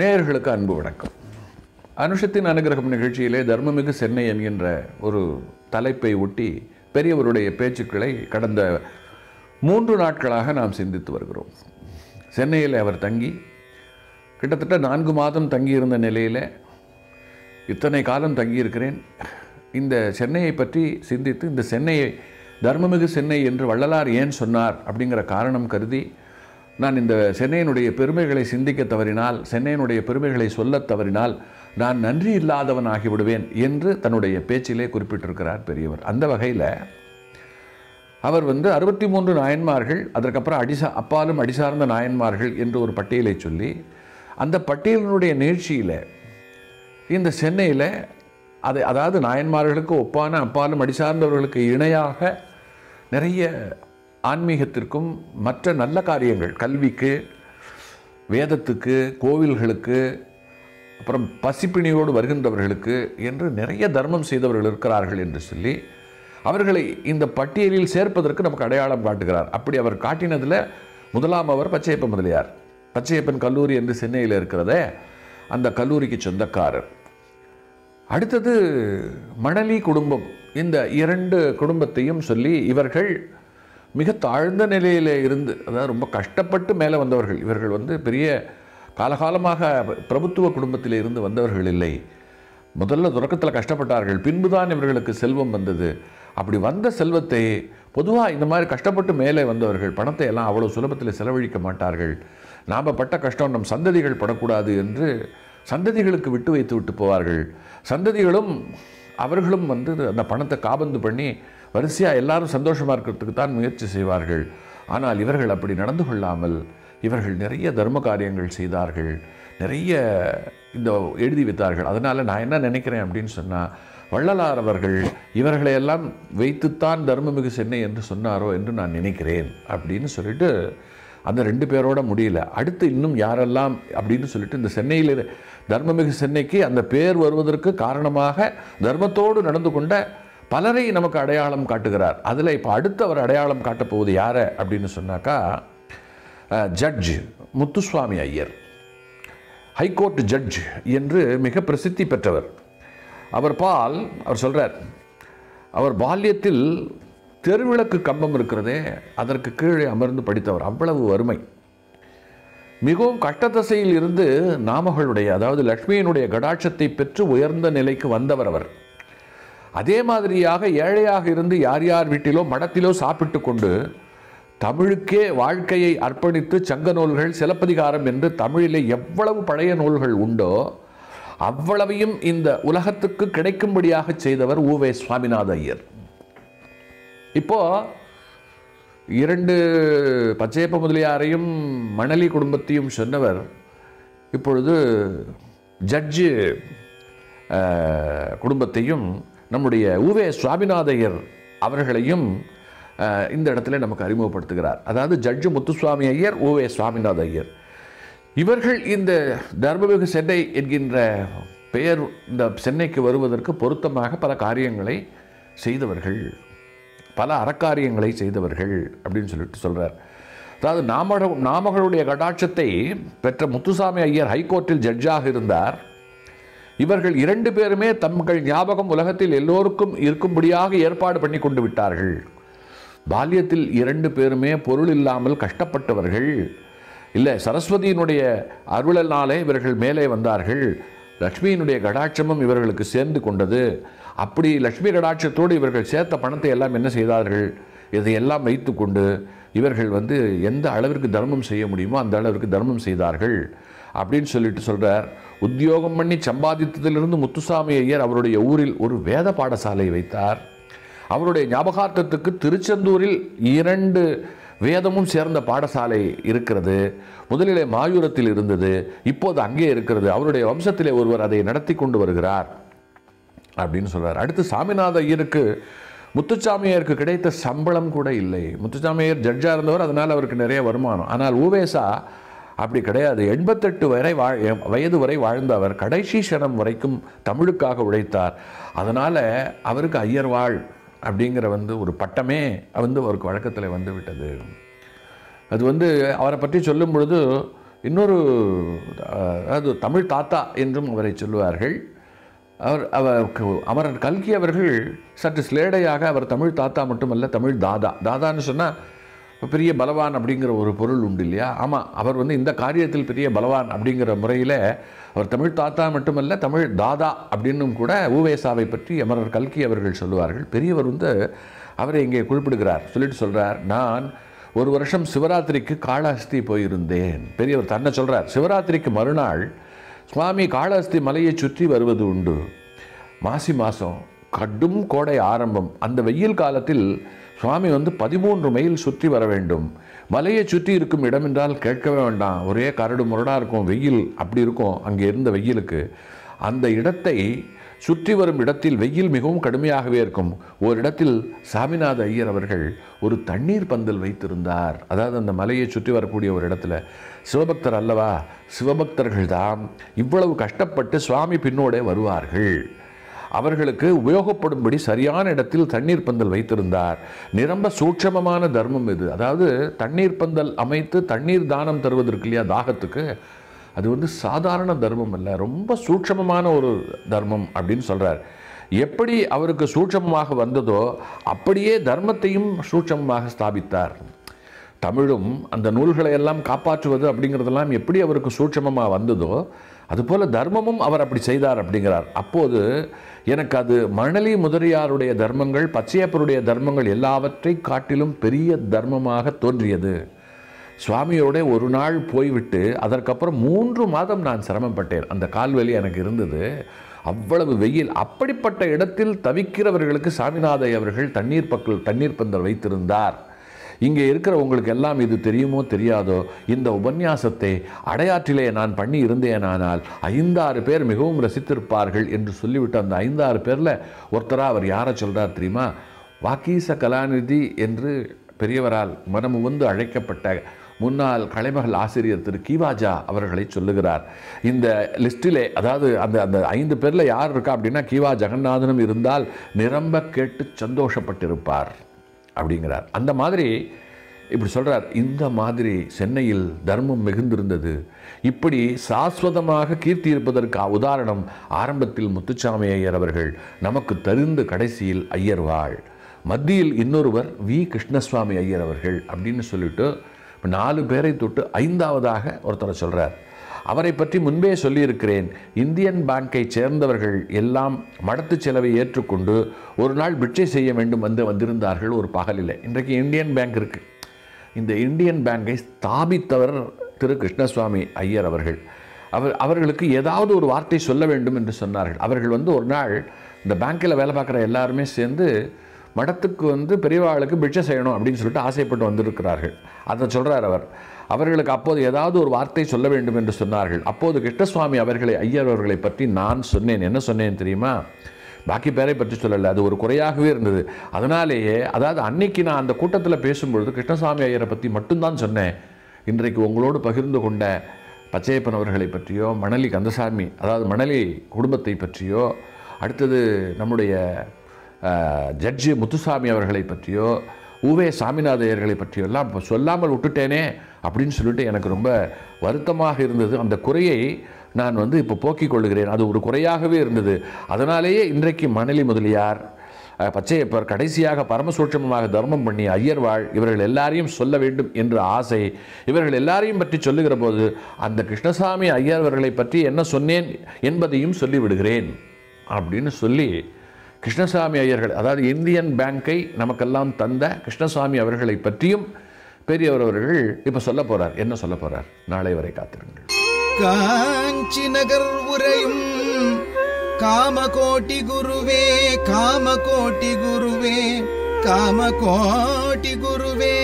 நேயர்களுக்கு அன்பு வணக்கம் அனுஷத்தின் அனுகிரகம் நிகழ்ச்சியிலே தர்மமிகு சென்னை என்கின்ற ஒரு தலைப்பை ஒட்டி பெரியவருடைய பேச்சுக்களை கடந்த மூன்று நாட்களாக நாம் சிந்தித்து வருகிறோம் சென்னையில் அவர் தங்கி கிட்டத்தட்ட நான்கு மாதம் தங்கியிருந்த நிலையில் இத்தனை காலம் தங்கியிருக்கிறேன் இந்த சென்னையை பற்றி சிந்தித்து இந்த சென்னையை தர்மமிகு சென்னை என்று வள்ளலார் ஏன் சொன்னார் அப்படிங்கிற காரணம் கருதி நான் இந்த சென்னையினுடைய பெருமைகளை சிந்திக்க தவறினால் சென்னையினுடைய பெருமைகளை சொல்ல தவறினால் நான் நன்றி இல்லாதவன் ஆகிவிடுவேன் என்று தன்னுடைய பேச்சிலே குறிப்பிட்டிருக்கிறார் பெரியவர் அந்த வகையில் அவர் வந்து அறுபத்தி மூன்று நாயன்மார்கள் அதற்கப்புறம் அடிசா அப்பாலும் அடிசார்ந்த நாயன்மார்கள் என்று ஒரு பட்டியலை சொல்லி அந்த பட்டியலினுடைய நிகழ்ச்சியில் இந்த சென்னையில் அதை அதாவது நாயன்மார்களுக்கு ஒப்பான அப்பாலும் அடிசார்ந்தவர்களுக்கு இணையாக நிறைய ஆன்மீகத்திற்கும் மற்ற நல்ல காரியங்கள் கல்விக்கு வேதத்துக்கு கோவில்களுக்கு அப்புறம் பசிப்பிணியோடு வருகின்றவர்களுக்கு என்று நிறைய தர்மம் செய்தவர்கள் இருக்கிறார்கள் என்று சொல்லி அவர்களை இந்த பட்டியலில் சேர்ப்பதற்கு நமக்கு அடையாளம் காட்டுகிறார் அப்படி அவர் காட்டினதில் முதலாம் அவர் பச்சையப்பன் முதலியார் பச்சையப்பன் கல்லூரி என்று சென்னையில் இருக்கிறதே அந்த கல்லூரிக்கு சொந்தக்காரர் அடுத்தது மணலி குடும்பம் இந்த இரண்டு குடும்பத்தையும் சொல்லி இவர்கள் மிக தாழ்ந்த நிலையில் இருந்து அதாவது ரொம்ப கஷ்டப்பட்டு மேலே வந்தவர்கள் இவர்கள் வந்து பெரிய காலகாலமாக பிரபுத்துவ குடும்பத்தில் இருந்து வந்தவர்கள் இல்லை முதல்ல தொடக்கத்தில் கஷ்டப்பட்டார்கள் பின்புதான் இவர்களுக்கு செல்வம் வந்தது அப்படி வந்த செல்வத்தை பொதுவாக இந்த மாதிரி கஷ்டப்பட்டு மேலே வந்தவர்கள் பணத்தை எல்லாம் அவ்வளோ சுலபத்தில் செலவழிக்க மாட்டார்கள் நாம் பட்ட கஷ்டம் நம் சந்ததிகள் படக்கூடாது என்று சந்ததிகளுக்கு விட்டு வைத்து விட்டு போவார்கள் சந்ததிகளும் அவர்களும் வந்து அந்த பணத்தை காபந்து பண்ணி வரிசையாக எல்லாரும் சந்தோஷமாக இருக்கிறதுக்கு தான் முயற்சி செய்வார்கள் ஆனால் இவர்கள் அப்படி நடந்து கொள்ளாமல் இவர்கள் நிறைய தர்ம காரியங்கள் செய்தார்கள் நிறைய இந்த எழுதி வைத்தார்கள் அதனால் நான் என்ன நினைக்கிறேன் அப்படின்னு சொன்னால் வள்ளலார் அவர்கள் இவர்களையெல்லாம் வைத்துத்தான் தர்மமிகு சென்னை என்று சொன்னாரோ என்று நான் நினைக்கிறேன் அப்படின்னு சொல்லிட்டு அந்த ரெண்டு பேரோட முடியல அடுத்து இன்னும் யாரெல்லாம் அப்படின்னு சொல்லிட்டு இந்த சென்னையில் தர்மமிகு சென்னைக்கு அந்த பேர் வருவதற்கு காரணமாக தர்மத்தோடு நடந்து கொண்ட பலரை நமக்கு அடையாளம் காட்டுகிறார் அதில் இப்போ அடுத்து அவர் அடையாளம் காட்டப்போவது யார் அப்படின்னு சொன்னாக்கா judge Muthuswami Iyer high court judge என்று மிக பிரசித்தி பெற்றவர் அவர் பால் அவர் சொல்கிறார் அவர் பால்யத்தில் தெருவிளக்கு கம்பம் இருக்கிறதே அதற்கு கீழே அமர்ந்து படித்தவர் அவ்வளவு வறுமை மிகவும் கட்டதசையில் இருந்து நாமகளுடைய அதாவது லக்ஷ்மியினுடைய கடாட்சத்தை பெற்று உயர்ந்த நிலைக்கு வந்தவர் அவர் அதே மாதிரியாக ஏழையாக இருந்து யார் யார் வீட்டிலோ மடத்திலோ சாப்பிட்டு கொண்டு தமிழுக்கே வாழ்க்கையை அர்ப்பணித்து சங்க நூல்கள் சிலப்பதிகாரம் என்று தமிழிலே எவ்வளவு பழைய நூல்கள் உண்டோ அவ்வளவையும் இந்த உலகத்துக்கு கிடைக்கும்படியாக செய்தவர் ஊவே சுவாமிநாத ஐயர் இப்போது இரண்டு பச்சையப்ப முதலியாரையும் மணலி குடும்பத்தையும் சொன்னவர் இப்பொழுது ஜட்ஜு குடும்பத்தையும் நம்முடைய உவே சுவாமிநாதையர் அவர்களையும் இந்த இடத்துல நமக்கு அறிமுகப்படுத்துகிறார் அதாவது ஜட்ஜு முத்துசுவாமி ஐயர் ஓவே சுவாமிநாத ஐயர் இவர்கள் இந்த தர்மமிகு சென்னை என்கின்ற பெயர் இந்த சென்னைக்கு வருவதற்கு பொருத்தமாக பல காரியங்களை செய்தவர்கள் பல அறக்காரியங்களை செய்தவர்கள் அப்படின்னு சொல்லிட்டு சொல்கிறார் அதாவது நாமக நாமகளுடைய கடாட்சத்தை பெற்ற முத்துசாமி ஐயர் ஹைகோர்ட்டில் ஜட்ஜாக இருந்தார் இவர்கள் இரண்டு பேருமே தங்கள் ஞாபகம் உலகத்தில் எல்லோருக்கும் இருக்கும்படியாக ஏற்பாடு பண்ணி கொண்டு விட்டார்கள் பால்யத்தில் இரண்டு பேருமே பொருள் இல்லாமல் கஷ்டப்பட்டவர்கள் இல்லை சரஸ்வதியினுடைய அருளனாலே இவர்கள் மேலே வந்தார்கள் லக்ஷ்மியினுடைய கடாட்சமும் இவர்களுக்கு சேர்ந்து கொண்டது அப்படி லக்ஷ்மி கடாட்சத்தோடு இவர்கள் சேர்த்த பணத்தை எல்லாம் என்ன செய்தார்கள் இதையெல்லாம் வைத்துக்கொண்டு இவர்கள் வந்து எந்த அளவிற்கு தர்மம் செய்ய முடியுமோ அந்த அளவிற்கு தர்மம் செய்தார்கள் அப்படின்னு சொல்லிட்டு சொல்கிறார் உத்தியோகம் பண்ணி சம்பாதித்ததிலிருந்து முத்துசாமி ஐயர் அவருடைய ஊரில் ஒரு வேத பாடசாலை வைத்தார் அவருடைய ஞாபகார்த்தத்துக்கு திருச்செந்தூரில் இரண்டு வேதமும் சேர்ந்த பாடசாலை இருக்கிறது முதலிலே மாயூரத்தில் இருந்தது இப்போது அங்கே இருக்கிறது அவருடைய வம்சத்திலே ஒருவர் அதை நடத்தி கொண்டு வருகிறார் அப்படின்னு சொல்கிறார் அடுத்து சாமிநாத ஐயருக்கு முத்துச்சாமியாருக்கு கிடைத்த சம்பளம் கூட இல்லை முத்துச்சாமியர் ஜட்ஜாக இருந்தவர் அதனால் அவருக்கு நிறைய வருமானம் ஆனால் ஊவேசா அப்படி கிடையாது எண்பத்தெட்டு வரை வாழ் வயது வரை வாழ்ந்த அவர் கடைசி சனம் வரைக்கும் தமிழுக்காக உழைத்தார் அதனால் அவருக்கு ஐயர் வாழ் அப்படிங்கிற வந்து ஒரு பட்டமே வந்து அவருக்கு வழக்கத்தில் வந்து விட்டது அது வந்து அவரை பற்றி சொல்லும் பொழுது இன்னொரு அதாவது தமிழ் தாத்தா என்றும் அவரை சொல்லுவார்கள் அவர் அவர் அமரர் கல்கி அவர்கள் சற்று ஸ்லேடையாக அவர் தமிழ் தாத்தா மட்டுமல்ல தமிழ் தாதா தாதான்னு சொன்னால் பெரிய பலவான் அப்படிங்கிற ஒரு பொருள் உண்டு இல்லையா ஆமாம் அவர் வந்து இந்த காரியத்தில் பெரிய பலவான் அப்படிங்கிற முறையில் அவர் தமிழ் தாத்தா மட்டுமல்ல தமிழ் தாதா அப்படின்னும் கூட ஊவேசாவை பற்றி அமரர் கல்கி அவர்கள் சொல்லுவார்கள் பெரியவர் வந்து அவரை இங்கே குறிப்பிடுகிறார் சொல்லிட்டு சொல்கிறார் நான் ஒரு வருஷம் சிவராத்திரிக்கு காளாஸ்தி போயிருந்தேன் பெரியவர் தன்னை சொல்கிறார் சிவராத்திரிக்கு மறுநாள் சுவாமி காளஹஸ்தி மலையை சுற்றி வருவது உண்டு மாசி மாதம் கடும் கோடை ஆரம்பம் அந்த வெயில் காலத்தில் சுவாமி வந்து பதிமூன்று மைல் சுற்றி வர வேண்டும் மலையை சுற்றி இருக்கும் இடம் என்றால் கேட்கவே வேண்டாம் ஒரே கரடு முரடாக இருக்கும் வெயில் அப்படி இருக்கும் அங்கே இருந்த வெயிலுக்கு அந்த இடத்தை சுற்றி வரும் இடத்தில் வெயில் மிகவும் கடுமையாகவே இருக்கும் ஓரிடத்தில் சாமிநாத ஐயர் அவர்கள் ஒரு தண்ணீர் பந்தல் வைத்திருந்தார் அதாவது அந்த மலையை சுற்றி வரக்கூடிய ஒரு இடத்துல சிவபக்தர் அல்லவா சிவபக்தர்கள் தான் இவ்வளவு கஷ்டப்பட்டு சுவாமி பின்னோடே வருவார்கள் அவர்களுக்கு உபயோகப்படும்படி சரியான இடத்தில் தண்ணீர் பந்தல் வைத்திருந்தார் நிரம்ப சூட்சமமான தர்மம் இது அதாவது தண்ணீர் பந்தல் அமைத்து தண்ணீர் தானம் தருவதற்கு இல்லையா தாகத்துக்கு அது வந்து சாதாரண தர்மம் இல்லை ரொம்ப சூட்சமமான ஒரு தர்மம் அப்படின்னு சொல்கிறார் எப்படி அவருக்கு சூட்சமமாக வந்ததோ அப்படியே தர்மத்தையும் சூட்சமமாக ஸ்தாபித்தார் தமிழும் அந்த நூல்களை எல்லாம் காப்பாற்றுவது அப்படிங்கிறதெல்லாம் எப்படி அவருக்கு சூட்சமமாக வந்ததோ அதுபோல் தர்மமும் அவர் அப்படி செய்தார் அப்படிங்கிறார் அப்போது எனக்கு அது மணலி முதலியாருடைய தர்மங்கள் பச்சையப்பருடைய தர்மங்கள் எல்லாவற்றை காட்டிலும் பெரிய தர்மமாக தோன்றியது சுவாமியோட ஒரு நாள் போய்விட்டு அதற்கப்புறம் மூன்று மாதம் நான் சிரமப்பட்டேன் அந்த கால்வலி எனக்கு இருந்தது அவ்வளவு வெயில் அப்படிப்பட்ட இடத்தில் தவிக்கிறவர்களுக்கு சாமிநாதை அவர்கள் தண்ணீர் பக்கல் தண்ணீர் பந்தல் வைத்திருந்தார் இங்கே இருக்கிற உங்களுக்கு எல்லாம் இது தெரியுமோ தெரியாதோ இந்த உபன்யாசத்தை அடையாற்றிலே நான் பண்ணி இருந்தேனானால் ஐந்தாறு பேர் மிகவும் ரசித்திருப்பார்கள் என்று சொல்லிவிட்டு அந்த ஐந்தாறு பேரில் ஒருத்தராக அவர் யாரை சொல்கிறார் தெரியுமா வாக்கீச கலாநிதி என்று பெரியவரால் வந்து அழைக்கப்பட்ட முன்னாள் கலைமகள் ஆசிரியர் திரு கீவாஜா அவர்களை சொல்லுகிறார் இந்த லிஸ்டிலே அதாவது அந்த அந்த ஐந்து பேரில் யார் இருக்கா அப்படின்னா கீவா ஜெகநாதனும் இருந்தால் நிரம்ப கேட்டு சந்தோஷப்பட்டிருப்பார் அப்படிங்கிறார் அந்த மாதிரி இப்படி சொல்கிறார் இந்த மாதிரி சென்னையில் தர்மம் மிகுந்திருந்தது இப்படி சாஸ்வதமாக கீர்த்தி இருப்பதற்கு உதாரணம் ஆரம்பத்தில் முத்துச்சாமி ஐயர் அவர்கள் நமக்கு தருந்து கடைசியில் ஐயர் வாழ் மத்தியில் இன்னொருவர் வி கிருஷ்ணசுவாமி ஐயர் அவர்கள் அப்படின்னு சொல்லிட்டு இப்போ நாலு பேரை தொட்டு ஐந்தாவதாக ஒருத்தரை சொல்கிறார் அவரை பற்றி முன்பே சொல்லியிருக்கிறேன் இந்தியன் பேங்கை சேர்ந்தவர்கள் எல்லாம் மடத்து செலவை ஏற்றுக்கொண்டு ஒரு நாள் பிட்சை செய்ய வேண்டும் வந்து வந்திருந்தார்கள் ஒரு பகலில் இன்றைக்கு இந்தியன் பேங்க் இருக்குது இந்த இந்தியன் பேங்கை ஸ்தாபித்தவர் திரு கிருஷ்ணசுவாமி ஐயர் அவர்கள் அவர் அவர்களுக்கு ஏதாவது ஒரு வார்த்தை சொல்ல வேண்டும் என்று சொன்னார்கள் அவர்கள் வந்து ஒரு நாள் இந்த பேங்க்கில் வேலை பார்க்குற எல்லாருமே சேர்ந்து மடத்துக்கு வந்து பெரியவாளுக்கு பிட்சை செய்யணும் அப்படின்னு சொல்லிட்டு ஆசைப்பட்டு வந்திருக்கிறார்கள் அதை சொல்கிறார் அவர் அவர்களுக்கு அப்போது ஏதாவது ஒரு வார்த்தை சொல்ல வேண்டும் என்று சொன்னார்கள் அப்போது கிருஷ்ணசுவாமி அவர்களை ஐயர் அவர்களை பற்றி நான் சொன்னேன் என்ன சொன்னேன் தெரியுமா பாக்கி பேரை பற்றி சொல்லலை அது ஒரு குறையாகவே இருந்தது அதனாலேயே அதாவது அன்னைக்கு நான் அந்த கூட்டத்தில் பேசும்பொழுது கிருஷ்ணசாமி ஐயரை பற்றி மட்டும்தான் சொன்னேன் இன்றைக்கு உங்களோடு பகிர்ந்து கொண்ட பச்சையப்பன் அவர்களை பற்றியோ மணலி கந்தசாமி அதாவது மணலி குடும்பத்தை பற்றியோ அடுத்தது நம்முடைய ஜட்ஜு முத்துசாமி அவர்களை பற்றியோ ஊவே சாமிநாதையர்களை பற்றியெல்லாம் இப்போ சொல்லாமல் விட்டுட்டேனே அப்படின்னு சொல்லிட்டு எனக்கு ரொம்ப வருத்தமாக இருந்தது அந்த குறையை நான் வந்து இப்போ போக்கிக் கொள்கிறேன் அது ஒரு குறையாகவே இருந்தது அதனாலேயே இன்றைக்கு மணலி முதலியார் பச்சையப்பர் கடைசியாக பரமசூட்சமமாக தர்மம் பண்ணி ஐயர் வாழ் இவர்கள் எல்லாரையும் சொல்ல வேண்டும் என்ற ஆசை இவர்கள் எல்லாரையும் பற்றி சொல்லுகிற போது அந்த கிருஷ்ணசாமி ஐயர் அவர்களை பற்றி என்ன சொன்னேன் என்பதையும் சொல்லிவிடுகிறேன் அப்படின்னு சொல்லி கிருஷ்ணசாமி ஐயர்கள் அதாவது இந்தியன் பேங்கை நமக்கெல்லாம் தந்த கிருஷ்ணசாமி அவர்களை பற்றியும் பெரியவர் அவர்கள் இப்போ சொல்ல போகிறார் என்ன சொல்ல போகிறார் நாளை வரை காத்திருங்கள் காஞ்சி நகர் உரையும் காமகோட்டி குருவே காமகோட்டி குருவே காமகோட்டி குருவே